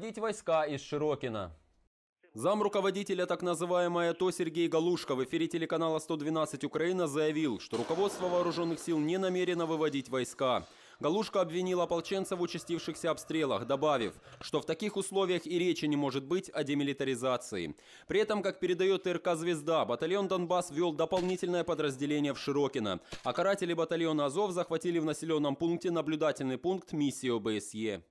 Вводить войска из Широкина. Зам руководителя так называемой АТО Сергей Галушко в эфире телеканала 112 Украина заявил, что руководство вооруженных сил не намерено выводить войска. Галушка обвинил ополченцев в участившихся обстрелах, добавив, что в таких условиях и речи не может быть о демилитаризации. При этом, как передает РК «Звезда», батальон «Донбасс» ввел дополнительное подразделение в Широкино, а каратели батальона «Азов» захватили в населенном пункте наблюдательный пункт миссии ОБСЕ.